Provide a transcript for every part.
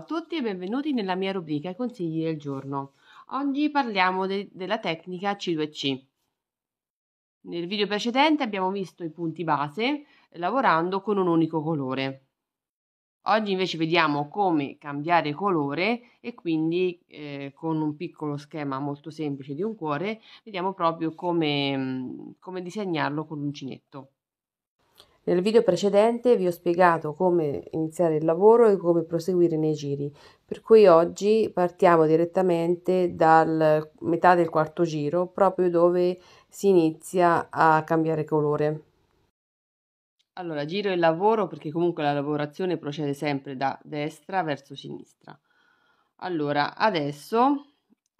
a tutti e benvenuti nella mia rubrica Consigli del giorno. Oggi parliamo de- della tecnica C2C. Nel video precedente abbiamo visto i punti base lavorando con un unico colore. Oggi invece vediamo come cambiare colore e quindi eh, con un piccolo schema molto semplice di un cuore vediamo proprio come, come disegnarlo con l'uncinetto. Nel video precedente vi ho spiegato come iniziare il lavoro e come proseguire nei giri, per cui oggi partiamo direttamente dalla metà del quarto giro, proprio dove si inizia a cambiare colore. Allora, giro il lavoro perché comunque la lavorazione procede sempre da destra verso sinistra. Allora, adesso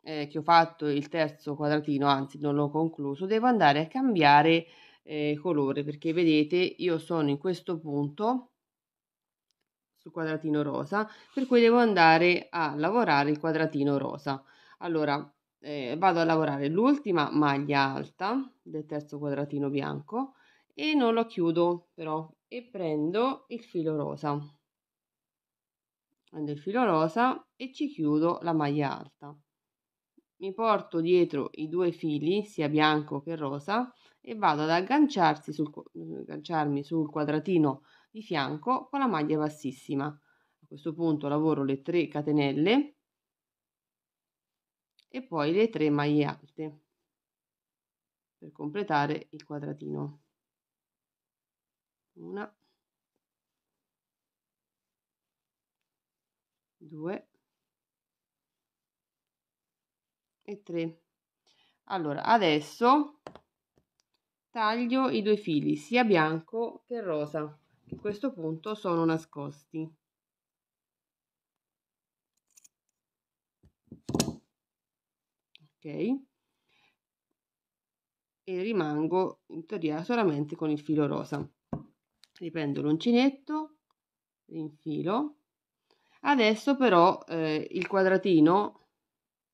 eh, che ho fatto il terzo quadratino, anzi non l'ho concluso, devo andare a cambiare eh, colore perché vedete io sono in questo punto sul quadratino rosa per cui devo andare a lavorare il quadratino rosa allora eh, vado a lavorare l'ultima maglia alta del terzo quadratino bianco e non lo chiudo però e prendo il filo rosa prendo il filo rosa e ci chiudo la maglia alta mi porto dietro i due fili sia bianco che rosa e vado ad agganciarsi sul, eh, agganciarmi sul quadratino di fianco con la maglia bassissima. A questo punto lavoro le 3 catenelle e poi le 3 maglie alte per completare il quadratino. Una, due e tre. Allora, adesso Taglio i due fili, sia bianco che rosa, che a questo punto sono nascosti. Ok. E rimango in teoria solamente con il filo rosa. Riprendo l'uncinetto, infilo Adesso però eh, il quadratino,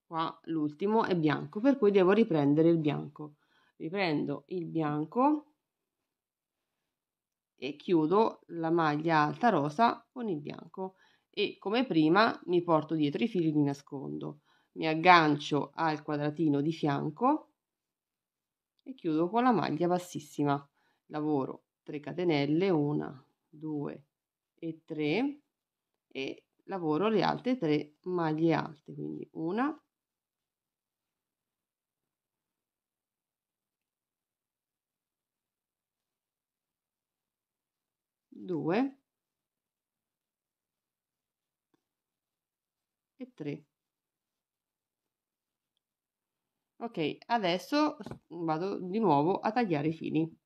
qua l'ultimo, è bianco, per cui devo riprendere il bianco riprendo il bianco e chiudo la maglia alta rosa con il bianco e come prima mi porto dietro i fili di nascondo mi aggancio al quadratino di fianco e chiudo con la maglia bassissima lavoro 3 catenelle 1 2 e 3 e lavoro le altre 3 maglie alte quindi una 2 e 3 ok adesso vado di nuovo a tagliare i fili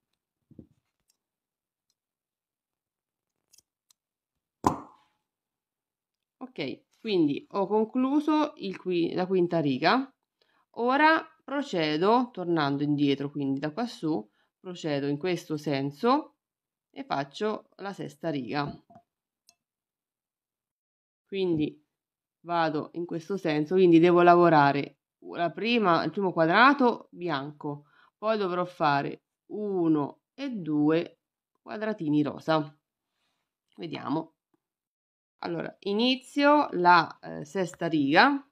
ok quindi ho concluso qui, la quinta riga ora procedo tornando indietro quindi da quassù procedo in questo senso e faccio la sesta riga. Quindi vado in questo senso, quindi devo lavorare la prima, il primo quadrato bianco, poi dovrò fare uno e due quadratini rosa. Vediamo. Allora, inizio la eh, sesta riga,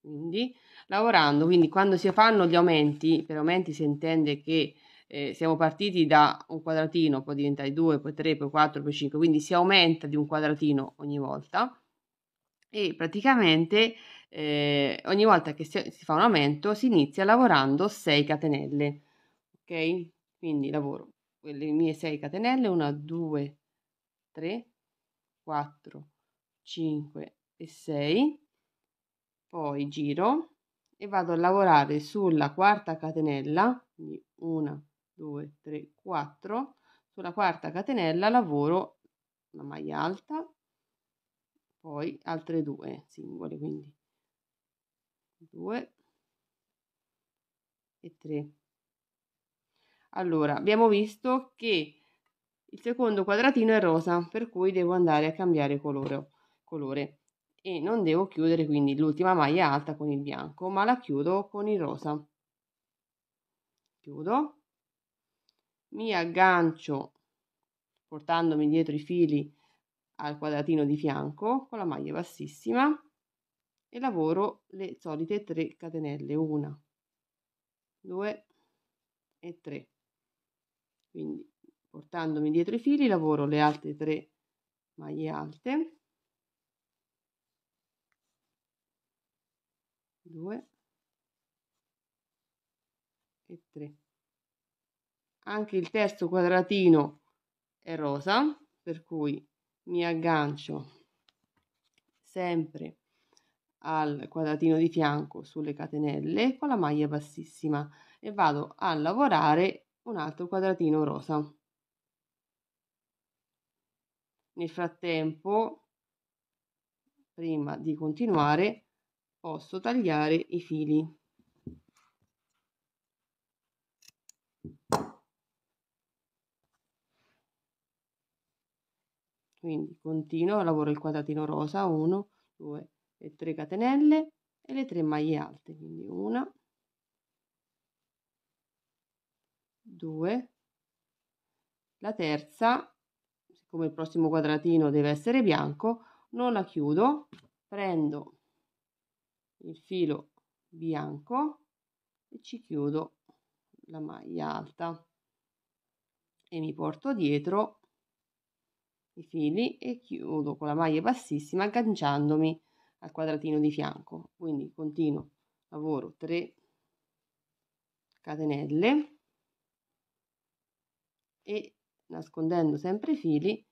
quindi lavorando, quindi quando si fanno gli aumenti, per aumenti si intende che eh, siamo partiti da un quadratino, poi diventare 2, poi 3, poi 4, poi 5, quindi si aumenta di un quadratino ogni volta e praticamente eh, ogni volta che si, si, fa un aumento si inizia lavorando 6 catenelle, ok? Quindi lavoro le mie 6 catenelle, 1, 2, 3, 4, 5 e 6, poi giro e vado a lavorare sulla quarta catenella, quindi 1, 2, 3, 4. Sulla quarta catenella lavoro una maglia alta, poi altre due singole, quindi 2 e 3. Allora, abbiamo visto che il secondo quadratino è rosa, per cui devo andare a cambiare colore, colore e non devo chiudere quindi l'ultima maglia alta con il bianco, ma la chiudo con il rosa. Chiudo mi aggancio portandomi dietro i fili al quadratino di fianco con la maglia bassissima e lavoro le solite 3 catenelle 1 2 e 3 quindi portandomi dietro i fili lavoro le altre 3 maglie alte 2 e 3 anche il terzo quadratino è rosa per cui mi aggancio sempre al quadratino di fianco sulle catenelle con la maglia bassissima e vado a lavorare un altro quadratino rosa nel frattempo prima di continuare posso tagliare i fili quindi continuo lavoro il quadratino rosa 1 2 e 3 catenelle e le 3 maglie alte quindi 1 2 la terza siccome il prossimo quadratino deve essere bianco non la chiudo prendo il filo bianco e ci chiudo la maglia alta e mi porto dietro i fili e chiudo con la maglia bassissima agganciandomi al quadratino di fianco quindi continuo lavoro 3 catenelle e nascondendo sempre i fili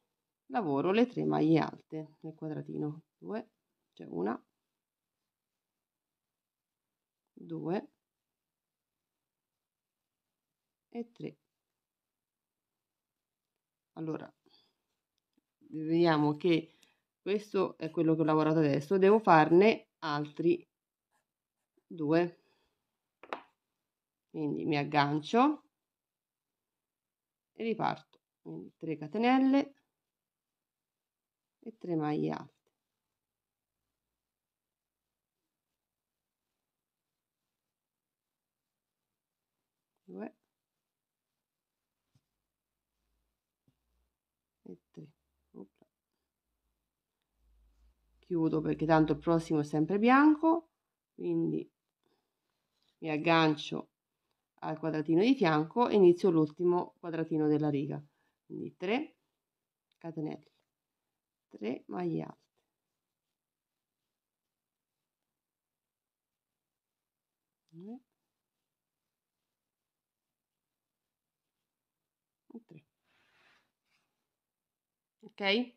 lavoro le tre maglie alte nel quadratino 2 c'è cioè una 2 e 3 allora vediamo che questo è quello che ho lavorato adesso devo farne altri due quindi mi aggancio e riparto quindi 3 catenelle e 3 maglie alte due chiudo perché tanto il prossimo è sempre bianco quindi mi aggancio al quadratino di fianco e inizio l'ultimo quadratino della riga quindi 3 catenelle 3 maglie alte ok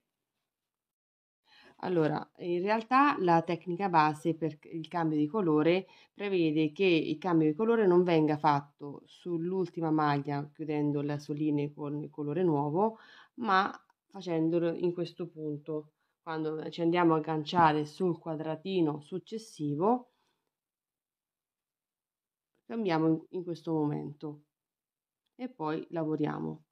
allora, in realtà la tecnica base per il cambio di colore prevede che il cambio di colore non venga fatto sull'ultima maglia chiudendo le soline con il colore nuovo, ma facendolo in questo punto. Quando ci andiamo a agganciare sul quadratino successivo, cambiamo in questo momento e poi lavoriamo.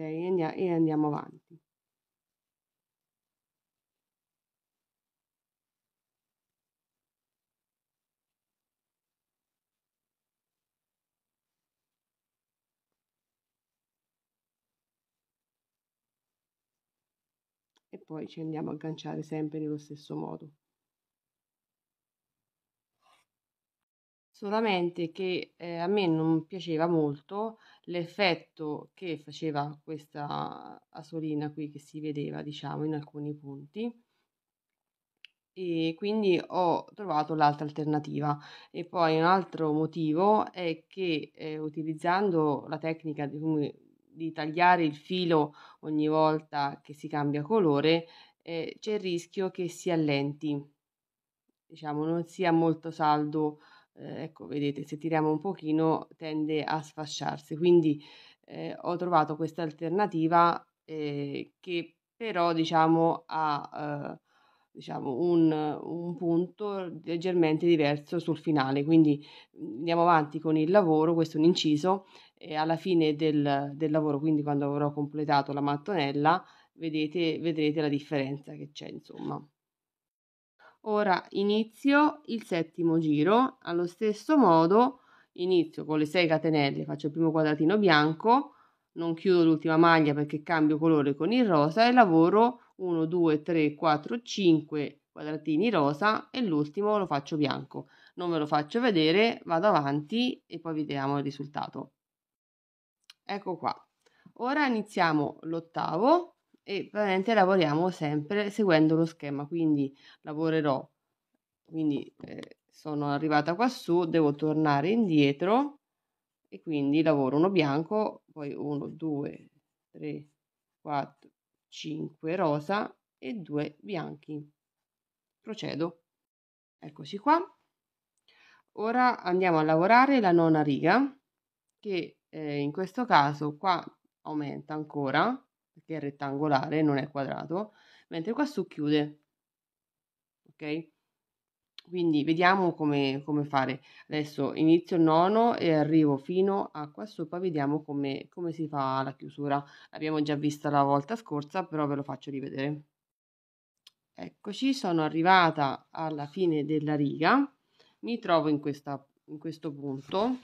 ok? E andiamo avanti. E poi ci andiamo a agganciare sempre nello stesso modo. Solamente che eh, a me non piaceva molto l'effetto che faceva questa asolina qui che si vedeva diciamo in alcuni punti e quindi ho trovato l'altra alternativa e poi un altro motivo è che eh, utilizzando la tecnica di, di, tagliare il filo ogni volta che si cambia colore eh, c'è il rischio che si allenti diciamo non sia molto saldo eh, ecco, vedete, se tiriamo un pochino tende a sfasciarsi. Quindi eh, ho trovato questa alternativa eh, che però diciamo ha eh, diciamo, un, un, punto leggermente diverso sul finale. Quindi mm, andiamo avanti con il lavoro, questo è un inciso, e alla fine del, del lavoro, quindi quando avrò completato la mattonella, vedete, vedrete la differenza che c'è, insomma. Ora inizio il settimo giro, allo stesso modo inizio con le 6 catenelle, faccio il primo quadratino bianco, non chiudo l'ultima maglia perché cambio colore con il rosa e lavoro 1, 2, 3, 4, 5 quadratini rosa e l'ultimo lo faccio bianco. Non ve lo faccio vedere, vado avanti e poi vediamo il risultato. Ecco qua. Ora iniziamo l'ottavo e praticamente lavoriamo sempre seguendo lo schema, quindi lavorerò, quindi eh, sono arrivata quassù, devo tornare indietro e quindi lavoro uno bianco, poi uno, due, tre, quattro, cinque rosa e due bianchi. Procedo. Eccoci qua. Ora andiamo a lavorare la nona riga che eh, in questo caso qua aumenta ancora perché è rettangolare, non è quadrato, mentre qua su chiude, ok? Quindi vediamo come, come, fare. Adesso inizio il nono e arrivo fino a qua sopra, vediamo come, come si fa la chiusura. L'abbiamo già vista la volta scorsa, però ve lo faccio rivedere. Eccoci, sono arrivata alla fine della riga. Mi trovo in, questa, in questo punto,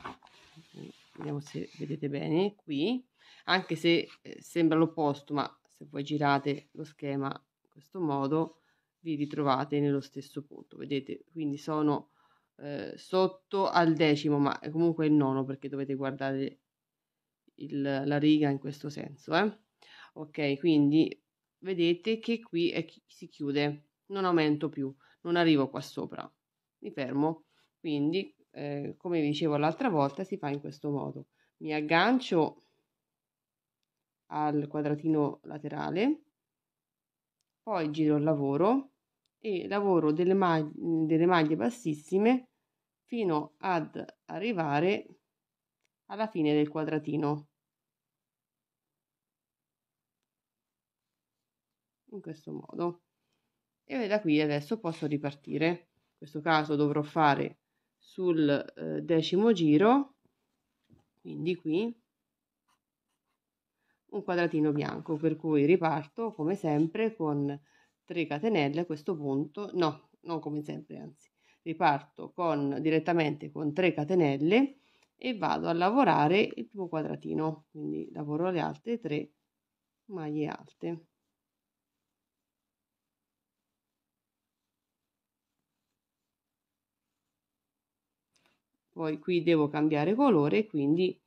vediamo se vedete bene, qui, anche se eh, sembra l'opposto, ma se voi girate lo schema in questo modo vi ritrovate nello stesso punto, vedete? Quindi sono eh, sotto al decimo, ma è comunque il nono perché dovete guardare il, la riga in questo senso, eh? Ok, quindi vedete che qui è, si chiude, non aumento più, non arrivo qua sopra, mi fermo, quindi eh, come vi dicevo l'altra volta si fa in questo modo, mi aggancio al quadratino laterale poi giro il lavoro e lavoro delle maglie, delle maglie bassissime fino ad arrivare alla fine del quadratino in questo modo e da qui adesso posso ripartire in questo caso dovrò fare sul eh, decimo giro quindi qui un quadratino bianco per cui riparto come sempre con 3 catenelle a questo punto no non come sempre anzi riparto con direttamente con 3 catenelle e vado a lavorare il primo quadratino quindi lavoro le altre 3 maglie alte poi qui devo cambiare colore quindi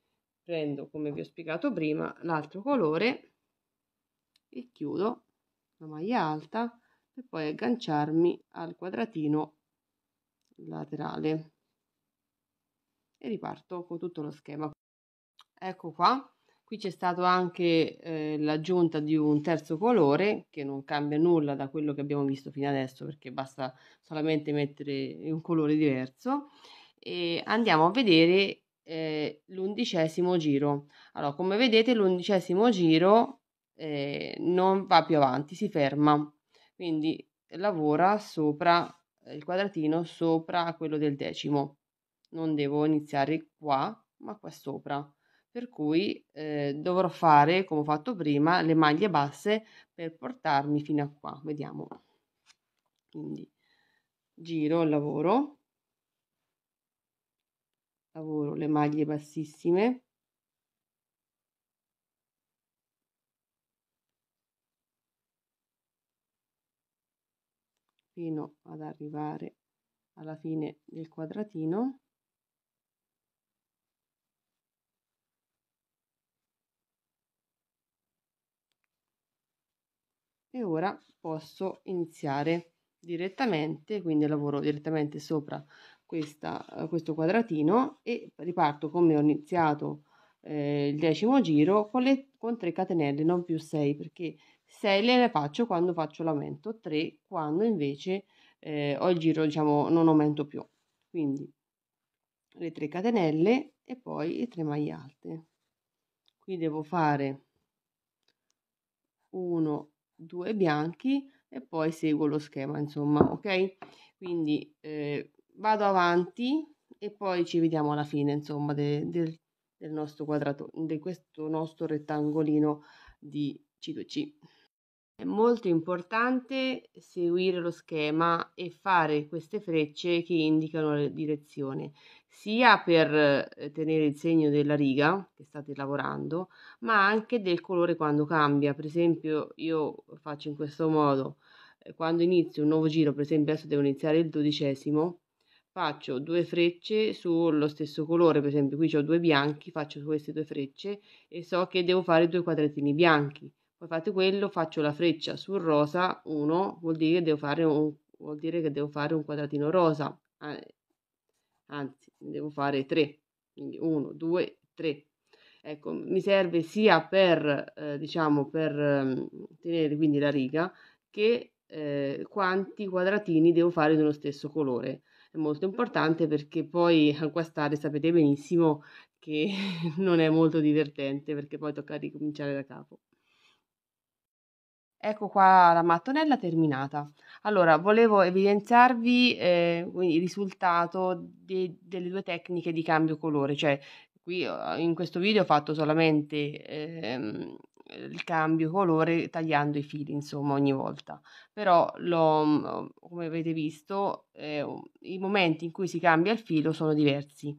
prendo come vi ho spiegato prima l'altro colore e chiudo la maglia alta per poi agganciarmi al quadratino laterale e riparto con tutto lo schema ecco qua qui c'è stato anche eh, l'aggiunta di un terzo colore che non cambia nulla da quello che abbiamo visto fino adesso perché basta solamente mettere un colore diverso e andiamo a vedere eh, l'undicesimo giro. Allora, come vedete, l'undicesimo giro eh, non va più avanti, si ferma. Quindi lavora sopra il quadratino sopra quello del decimo. Non devo iniziare qua, ma qua sopra. Per cui eh, dovrò fare, come ho fatto prima, le maglie basse per portarmi fino a qua. Vediamo. Quindi giro il lavoro lavoro le maglie bassissime fino ad arrivare alla fine del quadratino e ora posso iniziare direttamente, quindi lavoro direttamente sopra questa, eh, questo quadratino e riparto come ho iniziato eh, il decimo giro con, le, con 3 catenelle, non più 6, perché 6 le faccio quando faccio l'aumento, 3 quando invece eh, ho il giro, diciamo, non aumento più. Quindi le 3 catenelle e poi 3 maglie alte. Qui devo fare 1, 2 bianchi, e poi seguo lo schema insomma ok quindi eh, vado avanti e poi ci vediamo alla fine insomma de, de, del nostro quadrato di questo nostro rettangolino di C2C è molto importante seguire lo schema e fare queste frecce che indicano la direzione sia per eh, tenere il segno della riga che state lavorando ma anche del colore quando cambia per esempio io faccio in questo modo eh, quando inizio un nuovo giro, per esempio adesso devo iniziare il dodicesimo, faccio due frecce sullo stesso colore, per esempio qui ho due bianchi, faccio queste due frecce e so che devo fare due quadratini bianchi. Poi fate quello, faccio la freccia sul rosa 1, vuol dire che devo fare un, vuol dire che devo fare un quadratino rosa, anzi, devo fare 3, quindi 1, 2, 3. Ecco, mi serve sia per, eh, diciamo, per eh, tenere quindi la riga che eh, quanti quadratini devo fare dello stesso colore. È molto importante perché poi a guastare sapete benissimo che non è molto divertente perché poi tocca ricominciare da capo. Ecco qua la mattonella terminata. Allora, volevo evidenziarvi eh, il risultato de- delle due tecniche di cambio colore, cioè qui eh, in questo video ho fatto solamente ehm, il cambio colore tagliando i fili insomma ogni volta però lo, mm, come avete visto eh, i momenti in cui si cambia il filo sono diversi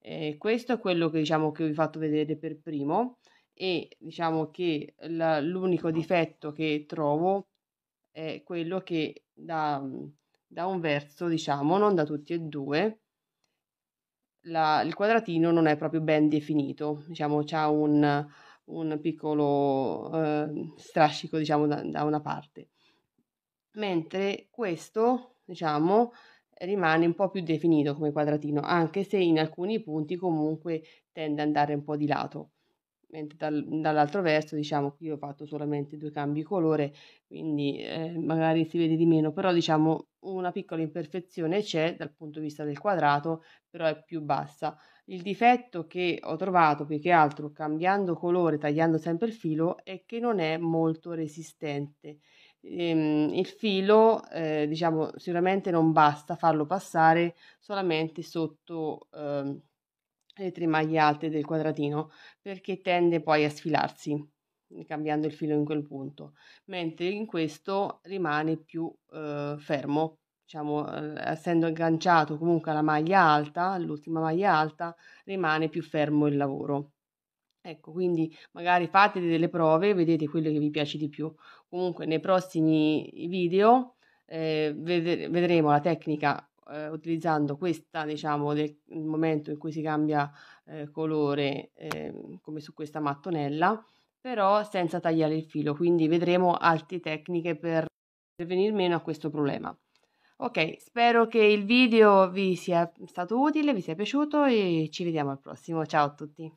eh, questo è quello che diciamo che vi ho fatto vedere per primo e diciamo che l'unico difetto che trovo è quello che da, mm, da un verso diciamo non da tutti e due la, il quadratino non è proprio ben definito diciamo c'è un un piccolo eh, strascico, diciamo, da, da, una parte. Mentre questo, diciamo, rimane un po' più definito come quadratino, anche se in alcuni punti comunque tende ad andare un po' di lato mentre dal, dall'altro verso diciamo qui ho fatto solamente due cambi colore quindi eh, magari si vede di meno però diciamo una piccola imperfezione c'è dal punto di vista del quadrato però è più bassa il difetto che ho trovato più che altro cambiando colore tagliando sempre il filo è che non è molto resistente ehm, il filo eh, diciamo sicuramente non basta farlo passare solamente sotto eh, le tre maglie alte del quadratino perché tende poi a sfilarsi eh, cambiando il filo in quel punto mentre in questo rimane più eh, fermo diciamo eh, essendo agganciato comunque alla maglia alta all'ultima maglia alta rimane più fermo il lavoro Ecco, quindi magari fate delle prove, vedete quello che vi piace di più. Comunque nei prossimi video eh, vedremo la tecnica eh, utilizzando questa, diciamo, del momento in cui si cambia eh, colore, eh, come su questa mattonella, però senza tagliare il filo, quindi vedremo altre tecniche per, per venir meno a questo problema. Ok, spero che il video vi sia stato utile, vi sia piaciuto e ci vediamo al prossimo. Ciao a tutti!